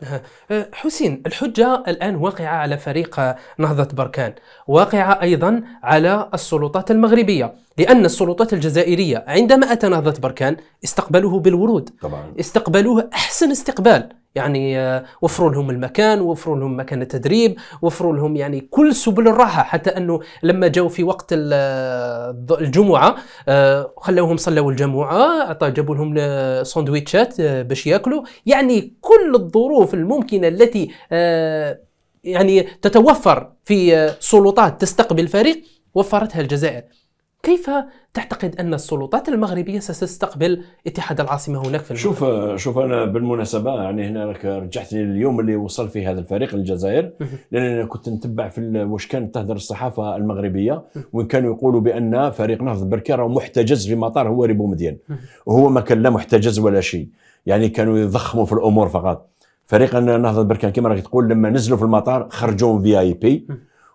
أه، حسين الحجة الآن واقعة على فريق نهضة بركان واقعة أيضا على السلطات المغربية لأن السلطات الجزائرية عندما أتى نهضة بركان استقبلوه بالورود طبعا. استقبلوه أحسن استقبال يعني أه، وفروا لهم المكان وفروا لهم مكان التدريب وفروا لهم يعني كل سبل الراحه حتى انه لما جاوا في وقت أه، الجمعه خلوهم صلوا الجمعه طيب، جابوا لهم سندويتشات باش ياكلوا يعني يعني كل الظروف الممكنه التي آه، يعني تتوفر في آه، سلطات تستقبل فريق وفرتها الجزائر كيف تعتقد ان السلطات المغربيه ستستقبل اتحاد العاصمه هناك في المغرب؟ شوف شوف انا بالمناسبه يعني هنا راك رجعتني لليوم اللي وصل فيه هذا الفريق للجزائر لان انا كنت نتبع في واش كانت تهدر الصحافه المغربيه وان كانوا يقولوا بان فريق نهضه بركي راه محتجز في مطار هو ريبو مدين وهو ما كان لا محتجز ولا شيء يعني كانوا يضخموا في الامور فقط فريق النهضه البركان كما راك تقول لما نزلوا في المطار خرجوهم في اي بي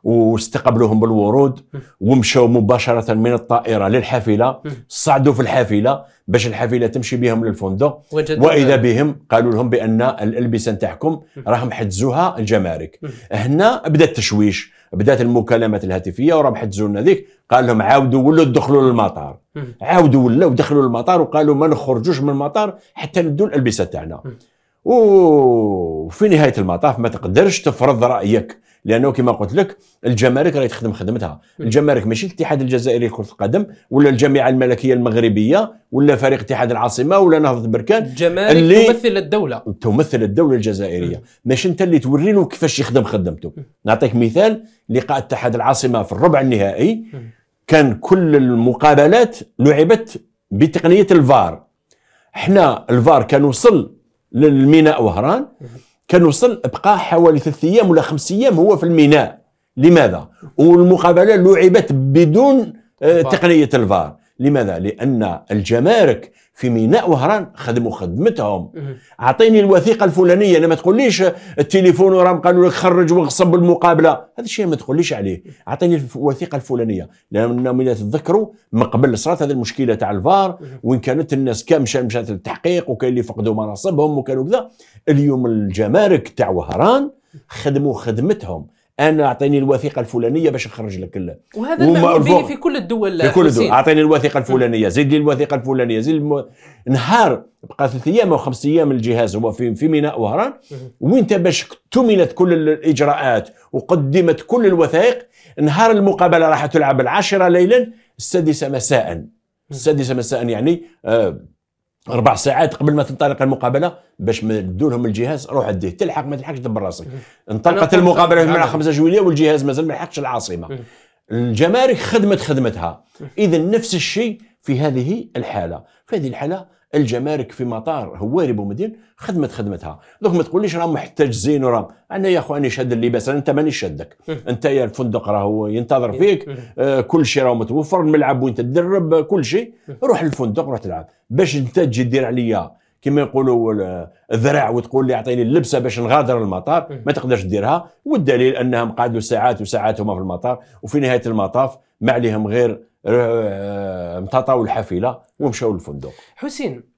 واستقبلوهم بالورود ومشوا مباشره من الطائره للحافله صعدوا في الحافله باش الحافله تمشي بهم للفندق واذا بهم قالوا لهم بان الالبسه نتاعكم راهم حجزوها الجمارك هنا بدا التشويش بدات المكالمات الهاتفيه وراه حجزوا لنا ذيك قال لهم عاودوا ولوا دخلوا للمطار عاودوا ولوا دخلوا للمطار وقالوا ما نخرجوش من المطار حتى ندوا الالبسه تاعنا وفي نهايه المطاف ما تقدرش تفرض رايك لانه كما قلت لك الجمارك راهي تخدم خدمتها الجمارك ماشي الاتحاد الجزائري لكره القدم ولا الجامعه الملكيه المغربيه ولا فريق اتحاد العاصمه ولا نهضه بركان الجمارك اللي تمثل الدوله تمثل الدوله الجزائريه ماشي انت اللي توري له كيفاش يخدم خدمته نعطيك مثال لقاء اتحاد العاصمه في الربع النهائي كان كل المقابلات لعبت بتقنيه الفار احنا الفار كان وصل للميناء وهران كان وصل بقى حوالي ثلاث ايام ولا خمس ايام هو في الميناء لماذا؟ والمقابله لعبت بدون آه، تقنيه الفار لماذا؟ لان الجمارك في ميناء وهران خدموا خدمتهم اعطيني الوثيقه الفلانيه انا ما تقوليش التليفون وراهم قالوا لك خرج واغصب المقابله هذا الشيء ما تقوليش عليه اعطيني الوثيقه الفلانيه لانهم اذا تذكروا من قبل صارت هذه المشكله تاع الفار وين كانت الناس كام مشات للتحقيق وكاين اللي فقدوا مناصبهم وكانوا كذا اليوم الجمارك تاع وهران خدموا خدمتهم انا اعطيني الوثيقه الفلانيه باش نخرج لك ال... وهذا المهم به في كل الدول في كل الدول اعطيني الوثيقه الفلانيه زيد لي الوثيقه الفلانيه زيد الم... نهار بقى ثلاث ايام او خمس ايام الجهاز هو في في ميناء وهران وانت باش اكتملت كل الاجراءات وقدمت كل الوثائق نهار المقابله راح تلعب العاشره ليلا السادسه مساء السادسه مساء يعني آه اربع ساعات قبل ما تنطلق المقابله باش ما لهم الجهاز روح اديه تلحق ما تلحقش دبر راسك انطلقت المقابله من 5 نعم. جويليه والجهاز مازال ما لحقش العاصمه الجمارك خدمت خدمتها اذا نفس الشيء في هذه الحاله في هذه الحاله الجمارك في مطار هواري بومدين خدمت خدمتها دوك ما تقوليش راهم محتجزين وراهم انا يا اخواني شاد اللباس انت مانيش شادك انت يا الفندق راهو ينتظر فيك آه، كل شيء راهو متوفر الملعب وين تدرب كل شيء روح للفندق روح تلعب باش انت تجي دير عليا كما يقولوا الذراع آه، وتقول لي اعطيني اللبسه باش نغادر المطار ما تقدرش ديرها والدليل انهم قعدوا ساعات وساعات هما في المطار وفي نهايه المطاف ما عليهم غير آه، متطاو الحافله ومشاو للفندق حسين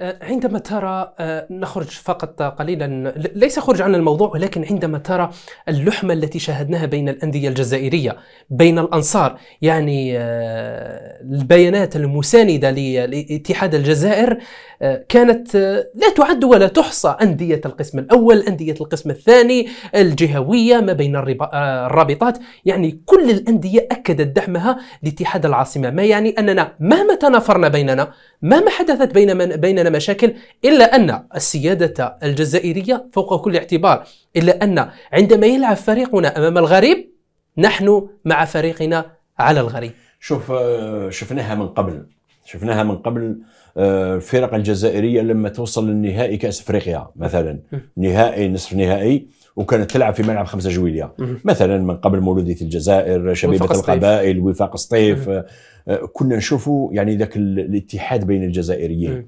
آه، عندما ترى آه، نخرج فقط قليلا ليس خرج عن الموضوع ولكن عندما ترى اللحمة التي شاهدناها بين الأندية الجزائرية بين الأنصار يعني آه، البيانات المساندة لاتحاد الجزائر كانت لا تعد ولا تحصى أندية القسم الأول أندية القسم الثاني الجهوية ما بين الرابطات يعني كل الأندية أكدت دعمها لاتحاد العاصمة ما يعني أننا مهما تنافرنا بيننا مهما حدثت بيننا مشاكل إلا أن السيادة الجزائرية فوق كل اعتبار إلا أن عندما يلعب فريقنا أمام الغريب نحن مع فريقنا على الغريب شوف آه، شفناها من قبل شفناها من قبل آه، الفرق الجزائريه لما توصل للنهائي كاس افريقيا مثلا نهائي نصف نهائي وكانت تلعب في ملعب خمسة جويلية مثلا من قبل مولودية الجزائر شبيبة القبائل وفاق سطيف آه، كنا نشوفوا يعني ذاك الاتحاد بين الجزائريين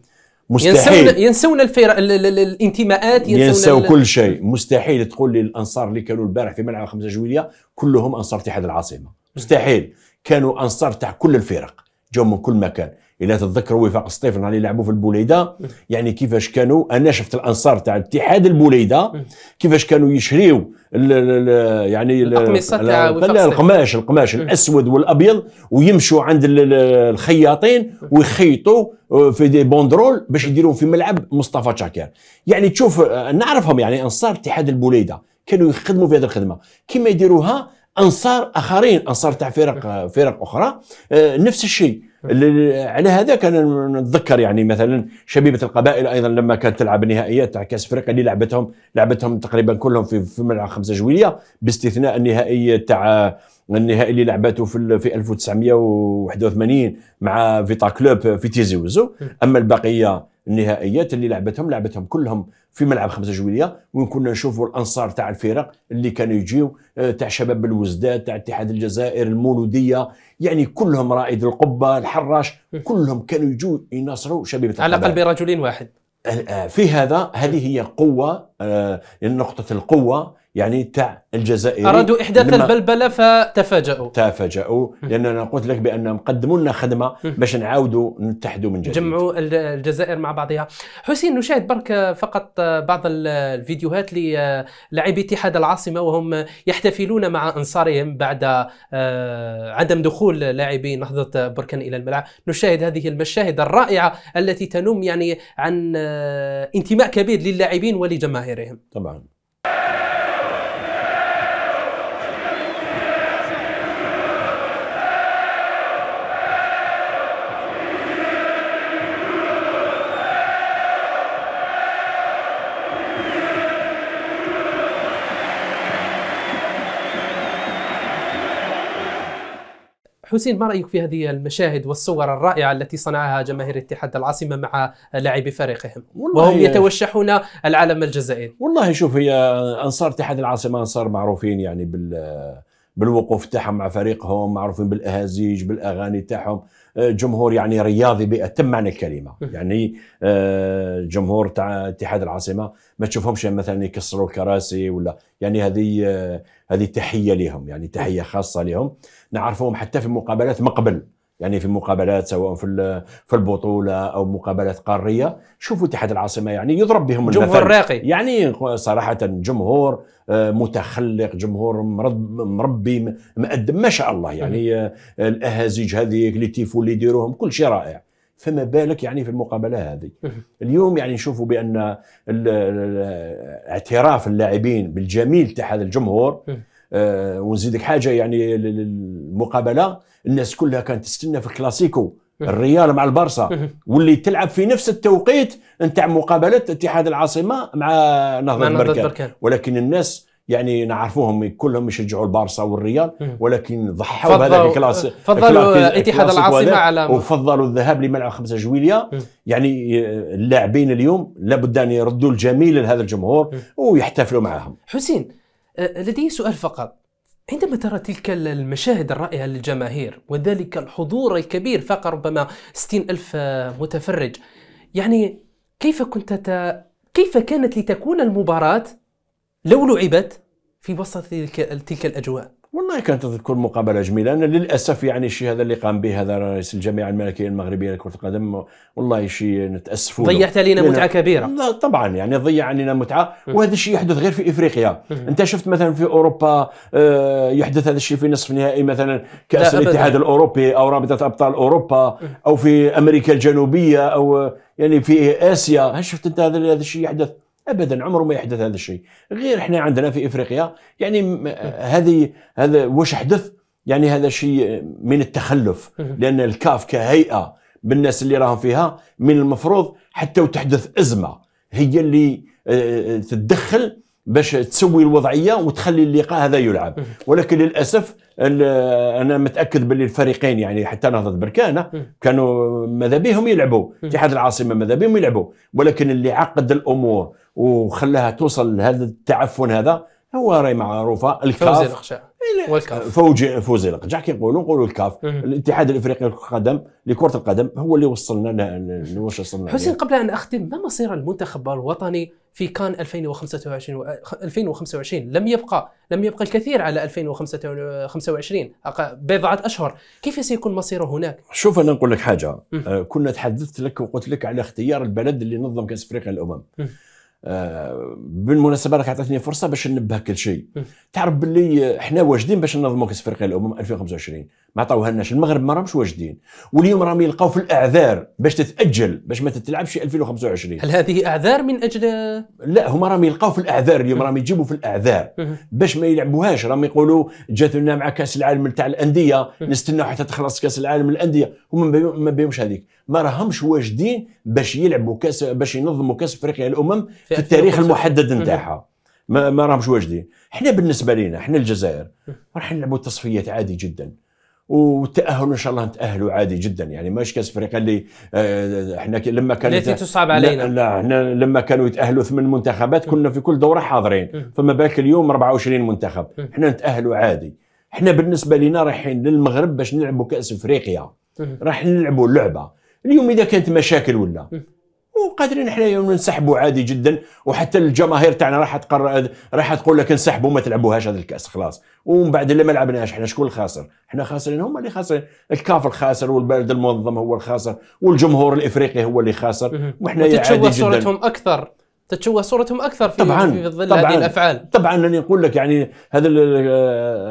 مستحيل ينسون ينسون الفرق الانتماءات ينسون ينسوا كل شيء مستحيل تقول لي الانصار اللي كانوا البارح في ملعب 5 جويليه كلهم انصار اتحاد العاصمه مستحيل كانوا انصار تاع كل الفرق جاوا من كل مكان الا تتذكروا وفاق السطيف اللي يلعبوا في البوليده يعني كيفاش كانوا انا شفت الانصار تاع اتحاد البوليده كيفاش كانوا يشريوا الـ الـ يعني الاقمصه تاع القماش القماش الاسود والابيض ويمشوا عند الخياطين ويخيطوا آه، في دي بوندرول باش يديروا في ملعب مصطفى تشاكير يعني تشوف آه، نعرفهم يعني انصار اتحاد البوليده كانوا يخدموا في هذه الخدمه كما يديروها انصار اخرين انصار تاع فرق آه، فرق اخرى نفس الشيء على هذاك انا نتذكر يعني مثلا شبيبه القبائل ايضا لما كانت تلعب النهائيات تاع كاس افريقيا اللي لعبتهم لعبتهم تقريبا كلهم في في ملعب خمسه جويليه باستثناء النهائي تاع النهائي اللي لعبته في في 1981 مع فيتا كلوب في تيزي وزو اما البقيه النهائيات اللي لعبتهم لعبتهم كلهم في ملعب خمسة جويليه وين كنا نشوفوا الانصار تاع الفرق اللي كانوا يجيو آه، تاع شباب الوزداد تاع اتحاد الجزائر المولوديه يعني كلهم رائد القبه الحراش كلهم كانوا يجوا يناصروا شبيبه على الاقل برجل واحد آه، في هذا هذه هي قوه آه، نقطه القوه يعني تاع الجزائري ارادوا احداث البلبله فتفاجؤوا تفاجؤوا لان انا قلت لك بانهم قدموا لنا خدمه باش نعاودوا نتحدوا من جديد جمعوا الجزائر مع بعضها حسين نشاهد برك فقط بعض الفيديوهات للاعبي اتحاد العاصمه وهم يحتفلون مع انصارهم بعد آه، عدم دخول لاعبي نهضه بركان الى الملعب نشاهد هذه المشاهد الرائعه التي تنم يعني عن آه، انتماء كبير للاعبين ولجماهيرهم طبعا حسين ما رايك في هذه المشاهد والصور الرائعه التي صنعها جماهير اتحاد العاصمه مع لاعبي فريقهم وهم يتوشحون العلم الجزائري والله شوف هي انصار اتحاد العاصمه انصار معروفين يعني بال بالوقوف تاعهم مع فريقهم معروفين بالاهازيج بالاغاني تاعهم جمهور يعني رياضي باتم معنى الكلمه يعني آه، جمهور تاع اتحاد العاصمه ما تشوفهمش مثلا يكسروا الكراسي ولا يعني هذه آه، هذه تحيه لهم يعني تحيه خاصه لهم نعرفهم حتى في مقابلات مقبل يعني في مقابلات سواء في في البطوله او مقابلات قاريه شوفوا اتحاد العاصمه يعني يضرب بهم المثل جمهور راقي يعني صراحه جمهور آه، متخلق جمهور مربي مقدم ما شاء الله يعني آه، الاهازيج هذيك اللي تيفو اللي يديروهم كل شيء رائع فما بالك يعني في المقابله هذه اليوم يعني نشوفوا بان اعتراف اللاعبين بالجميل تاع هذا الجمهور آه، ونزيدك حاجه يعني المقابله الناس كلها كانت تستنى في الكلاسيكو الريال مع البارسا واللي تلعب في نفس التوقيت نتاع مقابله اتحاد العاصمه مع نهضه البركان ولكن الناس يعني نعرفوهم كلهم يشجعوا البارسا والريال ولكن ضحوا بهذا الكلاس فضلوا اتحاد العاصمه على وفضلوا الذهاب لملعب خمسه جويليه يعني آه، اللاعبين اليوم لابد ان يردوا الجميل لهذا الجمهور ويحتفلوا معهم حسين أه، لدي سؤال فقط عندما ترى تلك المشاهد الرائعة للجماهير وذلك الحضور الكبير فاق ربما 60 ألف متفرج يعني كيف كنت ت... كيف كانت لتكون المباراة لو لعبت في وسط تلك, تلك الأجواء؟ والله كانت تكون مقابله جميله انا للاسف يعني الشيء هذا اللي قام به هذا رئيس الجامعه الملكيه المغربيه لكره القدم والله شيء نتاسف ضيعت علينا متعه كبيره طبعا يعني ضيع علينا متعه وهذا الشيء يحدث غير في افريقيا انت شفت مثلا في اوروبا آه، يحدث هذا الشيء في نصف نهائي مثلا كاس الاتحاد الاوروبي او رابطه ابطال اوروبا او في امريكا الجنوبيه او يعني في اسيا هل شفت انت هذا الشيء يحدث ابدا عمره ما يحدث هذا الشيء غير احنا عندنا في افريقيا يعني آه، هذه هذا واش حدث يعني هذا شيء من التخلف لان الكاف كهيئه بالناس اللي راهم فيها من المفروض حتى وتحدث ازمه هي اللي تتدخل آه، آه، باش تسوي الوضعيه وتخلي اللقاء هذا يلعب ولكن للاسف انا متاكد باللي الفريقين يعني حتى نهضه بركانه كانوا ماذا بهم يلعبوا اتحاد العاصمه ماذا بهم يلعبوا ولكن اللي عقد الامور وخلاها توصل لهذا التعفن هذا هو راهي معروفه الكاف والكاف فوز فوز القجع كيقولوا نقولوا الكاف الاتحاد الافريقي للقدم لكره القدم هو اللي وصلنا لوش وصلنا حسين قبل ان اختم ما مصير المنتخب الوطني في كان 2025 2025 لم يبقى لم يبقى الكثير على 2025 بضعه اشهر كيف سيكون مصيره هناك شوف انا نقول لك حاجه آه، كنا تحدثت لك وقلت لك على اختيار البلد اللي نظم كاس افريقيا الامم آه، بالمناسبه راك عطيتني فرصه باش ننبه كل شيء تعرف باللي احنا واجدين باش ننظموا كاس افريقيا الامم 2025 ما عطاوها لناش المغرب ما راهمش واجدين واليوم راهم يلقاو في الاعذار باش تتاجل باش ما تتلعبش 2025 هل هذه اعذار من اجل لا هما راهم يلقاو في الاعذار اليوم راهم يجيبوا في الاعذار باش ما يلعبوهاش راهم يقولوا جاتنا مع كاس العالم تاع الانديه نستناو حتى تخلص كاس العالم الانديه هما ما بيهمش هذيك ما راهمش واجدين باش يلعبوا كاس باش ينظموا كاس افريقيا الامم في, في التاريخ المحدد نتاعها ما, ما راهمش واجدين احنا بالنسبه لنا احنا الجزائر راح نلعبوا التصفيات عادي جدا والتاهل ان شاء الله نتاهلوا عادي جدا يعني ماش كاس افريقيا اللي احنا آه، لما كانت التي تصعب علينا لا احنا لما كانوا يتاهلوا ثمان منتخبات كنا في كل دوره حاضرين فما بالك اليوم 24 منتخب احنا نتاهلوا عادي احنا بالنسبه لنا رايحين للمغرب باش نلعبوا كاس افريقيا راح نلعبوا لعبه اليوم اذا كانت مشاكل ولا وقادرين حنايا ننسحبوا عادي جدا وحتى الجماهير تاعنا راح تقرر راح تقول لك انسحبوا ما تلعبوهاش هذا الكاس خلاص ومن بعد اللي ما لعبناش حنا شكون الخاسر؟ حنا خاسرين هما اللي خاسرين الكاف الخاسر والبلد المنظم هو الخاسر والجمهور الافريقي هو اللي خاسر وحنا عادي جدا صورتهم اكثر تتشوه صورتهم اكثر في طبعا في ظل هذه الافعال طبعا اني اقول لك يعني هذا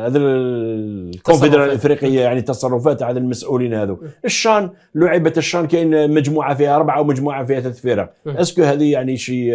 هذا الكونفدراليه الافريقيه يعني تصرفات هذا المسؤولين هذو الشان لعبه الشان كاين مجموعه فيها اربعه ومجموعه فيها ثلاث فرق اسكو هذه يعني شي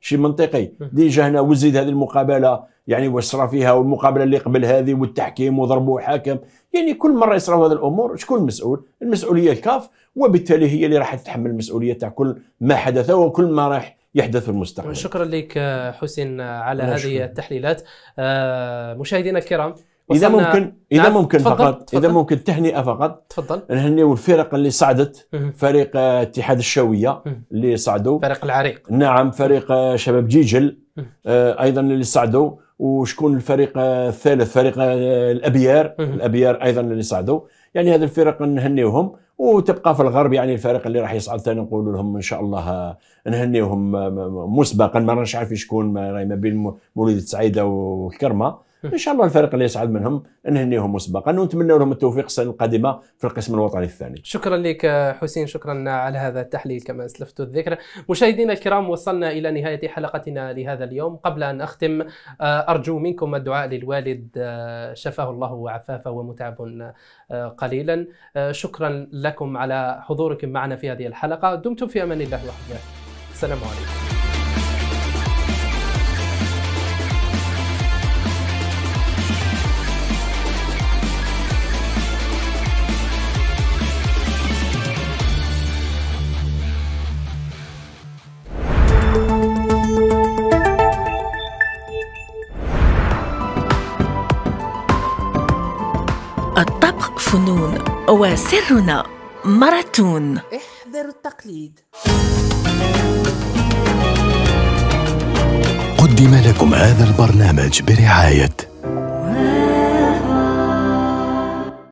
شي منطقي ديجا هنا وزيد هذه المقابله يعني واش صرا فيها والمقابله اللي قبل هذه والتحكيم وضربوا حاكم يعني كل مره يصراو هذه الامور شكون المسؤول المسؤوليه الكاف وبالتالي هي اللي راح تتحمل المسؤوليه تاع كل ما حدث وكل ما راح يحدث في المستقبل شكرا لك حسين على هذه شكرا. التحليلات آه، مشاهدينا الكرام اذا ممكن اذا نعم. ممكن تفضل. فقط تفضل. اذا ممكن تهنئه فقط تفضل نهنيو الفرق اللي صعدت فريق اتحاد الشاويه اللي صعدوا فريق العريق نعم فريق شباب جيجل آه، ايضا اللي صعدوا وشكون الفريق الثالث فريق الابيار الابيار ايضا اللي صعدوا يعني هذه الفرق نهنيوهم وتبقى في الغرب يعني الفريق اللي راح يصعد ثاني نقول لهم ان شاء الله نهنيهم مسبقا ما راناش عارفين شكون ما بين مولود سعيده وكرمه ان شاء الله الفريق اللي يصعد منهم نهنيهم مسبقا ونتمنى لهم التوفيق السنه القادمه في القسم الوطني الثاني. شكرا لك حسين شكرا على هذا التحليل كما اسلفت الذكر. مشاهدينا الكرام وصلنا الى نهايه حلقتنا لهذا اليوم قبل ان اختم آه، ارجو منكم الدعاء للوالد آه، شفاه الله وعفافه ومتعب آه، قليلا. شكرا لكم على حضوركم معنا في هذه الحلقه دمتم في امان الله وحده. السلام عليكم. وسرنا ماراثون احذر التقليد قدم لكم هذا البرنامج برعايه